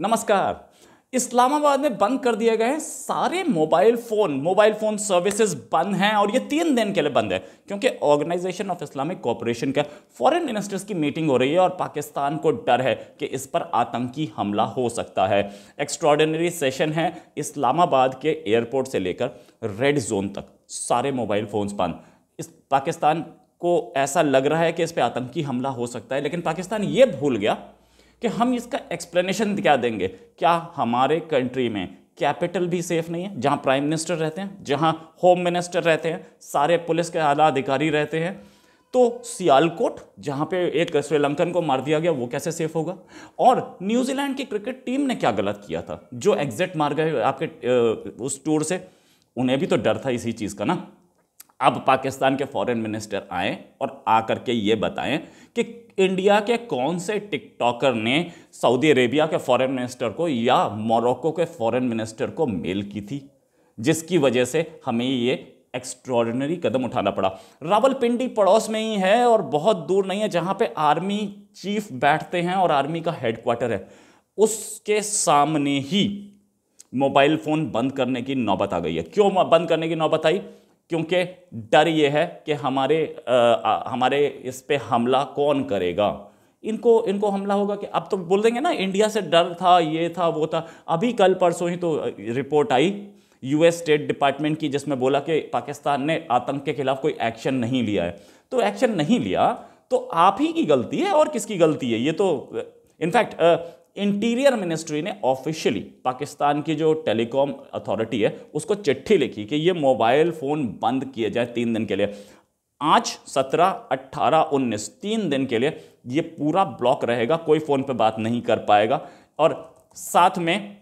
नमस्कार इस्लामाबाद में बंद कर दिए गए हैं सारे mobile phone mobile phone services बंद हैं और ये तीन दिन के लिए बंद है क्योंकि ऑर्गेनाइजेशन ऑफ इस्लामिक कॉपरेशन का फॉरेन मिनिस्टर्स की मीटिंग हो रही है और पाकिस्तान को डर है कि इस पर आतंकी हमला हो सकता है एक्स्ट्रॉर्डनरी सेशन है इस्लामाबाद के एयरपोर्ट से लेकर रेड जोन तक सारे मोबाइल फ़ोन्स बंद इस पाकिस्तान को ऐसा लग रहा है कि इस पर आतंकी हमला हो सकता है लेकिन पाकिस्तान ये भूल गया कि हम इसका एक्सप्लेनेशन क्या देंगे क्या हमारे कंट्री में कैपिटल भी सेफ नहीं है जहाँ प्राइम मिनिस्टर रहते हैं जहाँ होम मिनिस्टर रहते हैं सारे पुलिस के आला अधिकारी रहते हैं तो सियालकोट जहाँ पे एक श्रीलंकन को मार दिया गया वो कैसे सेफ होगा और न्यूजीलैंड की क्रिकेट टीम ने क्या गलत किया था जो एग्जिट मार गए आपके उस टूर से उन्हें भी तो डर था इसी चीज़ का ना अब पाकिस्तान के फॉरेन मिनिस्टर आए और आकर के ये बताएं कि इंडिया के कौन से टिकटॉकर ने सऊदी अरेबिया के फॉरेन मिनिस्टर को या मोरक्को के फॉरेन मिनिस्टर को मेल की थी जिसकी वजह से हमें ये एक्स्ट्रॉर्डनरी कदम उठाना पड़ा रावलपिंडी पड़ोस में ही है और बहुत दूर नहीं है जहाँ पर आर्मी चीफ बैठते हैं और आर्मी का हेडक्वार्टर है उसके सामने ही मोबाइल फ़ोन बंद करने की नौबत आ गई है क्यों बंद करने की नौबत आई क्योंकि डर ये है कि हमारे आ, हमारे इस पर हमला कौन करेगा इनको इनको हमला होगा कि अब तो बोल देंगे ना इंडिया से डर था ये था वो था अभी कल परसों ही तो रिपोर्ट आई यूएस स्टेट डिपार्टमेंट की जिसमें बोला कि पाकिस्तान ने आतंक के खिलाफ कोई एक्शन नहीं लिया है तो एक्शन नहीं लिया तो आप ही की गलती है और किसकी गलती है ये तो इनफैक्ट इंटीरियर मिनिस्ट्री ने ऑफिशियली पाकिस्तान की जो टेलीकॉम अथॉरिटी है उसको चिट्ठी लिखी कि ये मोबाइल फ़ोन बंद किए जाए तीन दिन के लिए आज सत्रह अट्ठारह उन्नीस तीन दिन के लिए ये पूरा ब्लॉक रहेगा कोई फ़ोन पे बात नहीं कर पाएगा और साथ में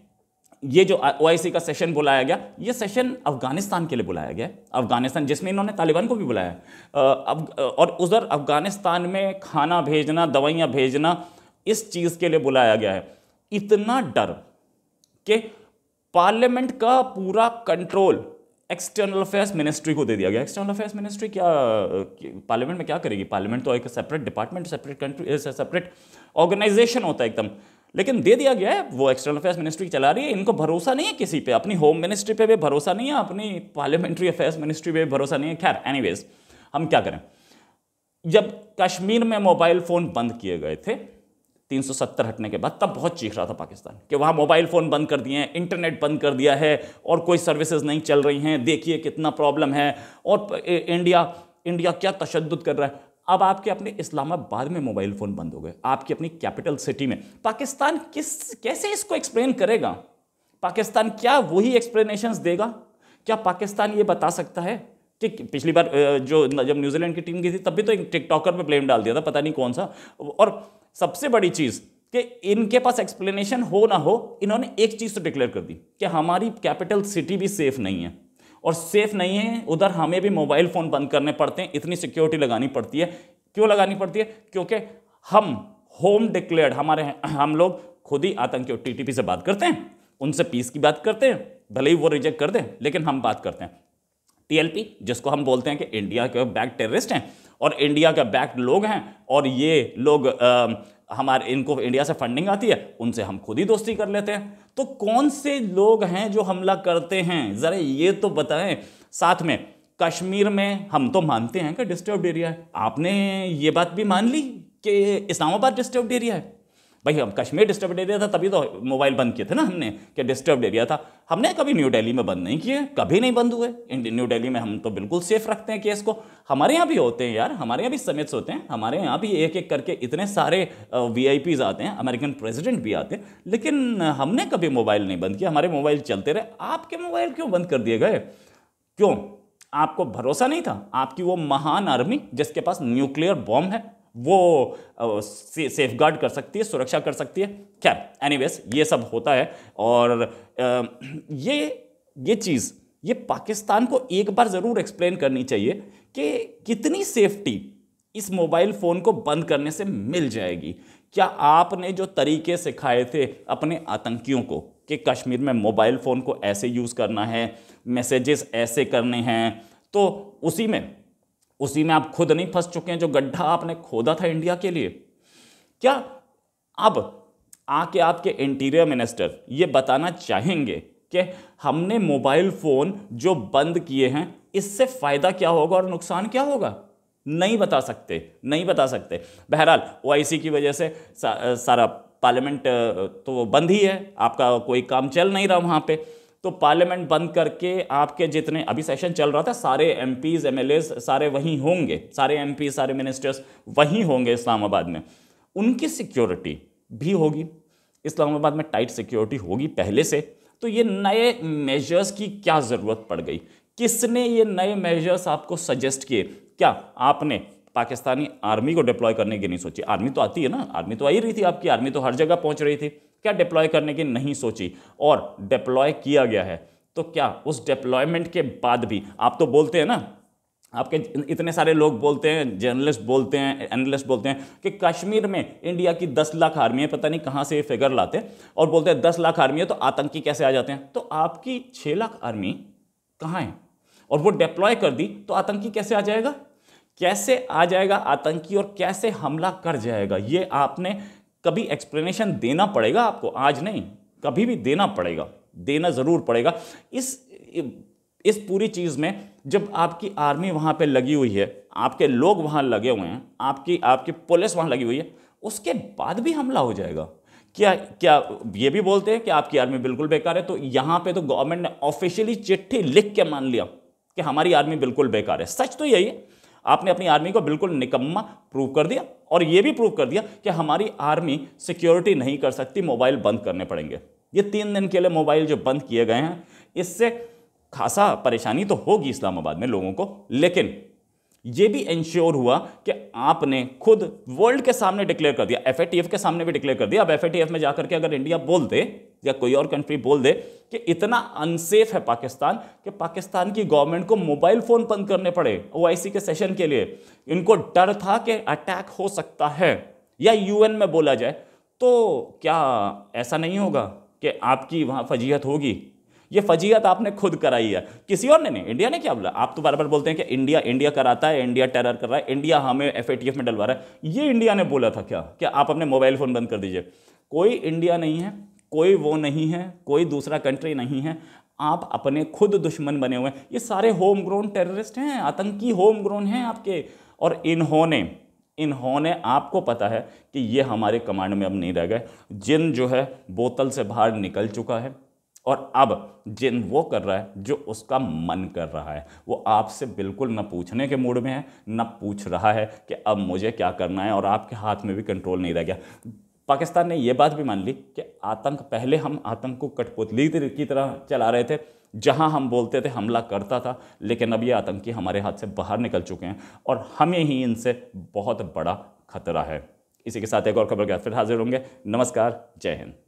ये जो ओ का सेशन बुलाया गया ये सेशन अफगानिस्तान के लिए बुलाया गया अफगानिस्तान जिसमें इन्होंने तालिबान को भी बुलाया अब और उधर अफगानिस्तान में खाना भेजना दवाइयाँ भेजना इस चीज़ के लिए बुलाया गया है इतना डर कि पार्लियामेंट का पूरा कंट्रोल एक्सटर्नल अफेयर्स मिनिस्ट्री को दे दिया गया एक्सटर्नल अफेयर्स मिनिस्ट्री क्या पार्लियामेंट में क्या करेगी पार्लियामेंट तो एक separate department separate country separate organisation होता है एकदम लेकिन दे दिया गया है वो एक्सटर्नल अफेयर्स मिनिस्ट्री चला रही है इनको भरोसा नहीं है किसी पे अपनी होम मिनिस्ट्री पे भी भरोसा नहीं है अपनी पार्लियामेंट्री अफेयर्स मिनिस्ट्री पे भी भरोसा नहीं है खैर एनीवेज हम क्या करें जब कश्मीर में मोबाइल फ़ोन बंद किए गए थे 370 हटने के बाद तब बहुत चीख रहा था पाकिस्तान कि वहाँ मोबाइल फ़ोन बंद कर दिए हैं इंटरनेट बंद कर दिया है और कोई सर्विसेज नहीं चल रही हैं देखिए कितना प्रॉब्लम है और इंडिया इंडिया क्या तशद कर रहा है अब आपके अपने इस्लामाबाद में मोबाइल फ़ोन बंद हो गए आपकी अपनी कैपिटल सिटी में पाकिस्तान किस कैसे इसको एक्सप्लेन करेगा पाकिस्तान क्या वही एक्सप्लेनेशन देगा क्या पाकिस्तान ये बता सकता है कि पिछली बार जो जब न्यूजीलैंड की टीम गई थी तब भी तो एक टिकटॉकर पर ब्लेम डाल दिया था पता नहीं कौन सा और सबसे बड़ी चीज़ कि इनके पास एक्सप्लेनेशन हो ना हो इन्होंने एक चीज़ तो डिक्लेयर कर दी कि हमारी कैपिटल सिटी भी सेफ़ नहीं है और सेफ़ नहीं है उधर हमें भी मोबाइल फ़ोन बंद करने पड़ते हैं इतनी सिक्योरिटी लगानी पड़ती है क्यों लगानी पड़ती है क्योंकि हम होम डिक्लेयर्ड हमारे हम लोग खुद ही आतंकी और टीटीपी से बात करते हैं उनसे पीस की बात करते हैं भले ही वो रिजेक्ट कर दें लेकिन हम बात करते हैं टीएलपी जिसको हम बोलते हैं कि इंडिया के बैक टेररिस्ट हैं और इंडिया के बैक्ड लोग हैं और ये लोग आ, हमारे इनको इंडिया से फंडिंग आती है उनसे हम खुद ही दोस्ती कर लेते हैं तो कौन से लोग हैं जो हमला करते हैं ज़रा ये तो बताएं साथ में कश्मीर में हम तो मानते हैं कि डिस्टर्ब एरिया है आपने ये बात भी मान ली कि इस्लामाबाद डिस्टर्ब एरिया है भाई हम कश्मीर डिस्टर्ब एरिया था तभी तो मोबाइल बंद किए थे ना हमने कि डिस्टर्ब एरिया था हमने कभी न्यू दिल्ली में बंद नहीं किए कभी नहीं बंद हुए न्यू दिल्ली में हम तो बिल्कुल सेफ रखते हैं केस को हमारे यहाँ भी होते हैं यार हमारे यहाँ भी समिट्स होते हैं हमारे यहाँ भी एक एक करके इतने सारे वी आते हैं अमेरिकन प्रेजिडेंट भी आते हैं लेकिन हमने कभी मोबाइल नहीं बंद किया हमारे मोबाइल चलते रहे आपके मोबाइल क्यों बंद कर दिए गए क्यों आपको भरोसा नहीं था आपकी वो महान आर्मी जिसके पास न्यूक्लियर बॉम्ब है वो सेफ गार्ड कर सकती है सुरक्षा कर सकती है क्या एनी ये सब होता है और ये ये चीज़ ये पाकिस्तान को एक बार ज़रूर एक्सप्लेन करनी चाहिए कि कितनी सेफ्टी इस मोबाइल फ़ोन को बंद करने से मिल जाएगी क्या आपने जो तरीके सिखाए थे अपने आतंकियों को कि कश्मीर में मोबाइल फ़ोन को ऐसे यूज़ करना है मैसेजेस ऐसे करने हैं तो उसी में उसी में आप खुद नहीं फंस चुके हैं जो गड्ढा आपने खोदा था इंडिया के लिए क्या अब आके आपके इंटीरियर मिनिस्टर ये बताना चाहेंगे कि हमने मोबाइल फ़ोन जो बंद किए हैं इससे फ़ायदा क्या होगा और नुकसान क्या होगा नहीं बता सकते नहीं बता सकते बहरहाल ओ की वजह से सा, सारा पार्लियामेंट तो बंद ही है आपका कोई काम चल नहीं रहा वहाँ पे तो पार्लियामेंट बंद करके आपके जितने अभी सेशन चल रहा था सारे एम पीज सारे वहीं होंगे सारे एम सारे मिनिस्टर्स वहीं होंगे इस्लामाबाद में उनकी सिक्योरिटी भी होगी इस्लामाबाद में टाइट सिक्योरिटी होगी पहले से तो ये नए मेजर्स की क्या ज़रूरत पड़ गई किसने ये नए मेजर्स आपको सजेस्ट किए क्या आपने पाकिस्तानी आर्मी को डिप्लॉय करने की नहीं सोची आर्मी तो आती है ना आर्मी तो आ ही रही थी आपकी आर्मी तो हर जगह पहुंच रही थी क्या डिप्लॉय करने की नहीं सोची और डिप्लॉय किया गया है तो क्या उस डिप्लॉयमेंट के बाद भी आप तो बोलते हैं ना आपके इतने सारे लोग बोलते हैं जर्नलिस्ट बोलते हैं एनालिस्ट बोलते हैं कि कश्मीर में इंडिया की 10 लाख आर्मी है पता नहीं कहाँ से ये फिगर लाते हैं और बोलते हैं 10 लाख आर्मी है तो आतंकी कैसे आ जाते हैं तो आपकी 6 लाख आर्मी कहाँ है और वो डिप्लॉय कर दी तो आतंकी कैसे आ जाएगा कैसे आ जाएगा आतंकी और कैसे हमला कर जाएगा ये आपने कभी एक्सप्लेनेशन देना पड़ेगा आपको आज नहीं कभी भी देना पड़ेगा देना ज़रूर पड़ेगा इस इस पूरी चीज़ में जब आपकी आर्मी वहाँ पे लगी हुई है आपके लोग वहाँ लगे हुए हैं आपकी आपकी पुलिस वहाँ लगी हुई है उसके बाद भी हमला हो जाएगा क्या क्या ये भी बोलते हैं कि आपकी आर्मी बिल्कुल बेकार है तो यहाँ पे तो गवर्नमेंट ने ऑफिशियली चिट्ठी लिख के मान लिया कि हमारी आर्मी बिल्कुल बेकार है सच तो यही है आपने अपनी आर्मी को बिल्कुल निकम्मा प्रूव कर दिया और ये भी प्रूव कर दिया कि हमारी आर्मी सिक्योरिटी नहीं कर सकती मोबाइल बंद करने पड़ेंगे ये तीन दिन के लिए मोबाइल जो बंद किए गए हैं इससे खासा परेशानी तो होगी इस्लामाबाद में लोगों को लेकिन ये भी इंश्योर हुआ कि आपने खुद वर्ल्ड के सामने डिक्लेयर कर दिया एफ के सामने भी डिक्लेयर कर दिया अब एफ में जाकर के अगर इंडिया बोल दे या कोई और कंट्री बोल दे कि इतना अनसेफ है पाकिस्तान कि पाकिस्तान की गवर्नमेंट को मोबाइल फ़ोन बंद करने पड़े ओ के सेशन के लिए इनको डर था कि अटैक हो सकता है या यूएन में बोला जाए तो क्या ऐसा नहीं होगा कि आपकी वहाँ फजीहत होगी ये फजीहत आपने खुद कराई है किसी और ने नहीं इंडिया ने क्या बोला आप तो बार बार बोलते हैं कि इंडिया इंडिया कराता है इंडिया टेरर कर रहा है इंडिया हमें एफ में डलवा रहा है ये इंडिया ने बोला था क्या कि आप अपने मोबाइल फ़ोन बंद कर दीजिए कोई इंडिया नहीं है कोई वो नहीं है कोई दूसरा कंट्री नहीं है आप अपने खुद दुश्मन बने हुए हैं ये सारे होम ग्रोन टेररिस्ट हैं आतंकी होम ग्रोन हैं आपके और इन्होंने इन्होंने आपको पता है कि ये हमारे कमांड में अब नहीं रह गए जिन जो है बोतल से बाहर निकल चुका है और अब जिन वो कर रहा है जो उसका मन कर रहा है वो आपसे बिल्कुल न पूछने के मूड में है न पूछ रहा है कि अब मुझे क्या करना है और आपके हाथ में भी कंट्रोल नहीं रह गया पाकिस्तान ने यह बात भी मान ली कि आतंक पहले हम आतंक को कठपुतली की तरह चला रहे थे जहां हम बोलते थे हमला करता था लेकिन अब ये आतंकी हमारे हाथ से बाहर निकल चुके हैं और हमें ही इनसे बहुत बड़ा खतरा है इसी के साथ एक और खबर के फिर हाजिर होंगे नमस्कार जय हिंद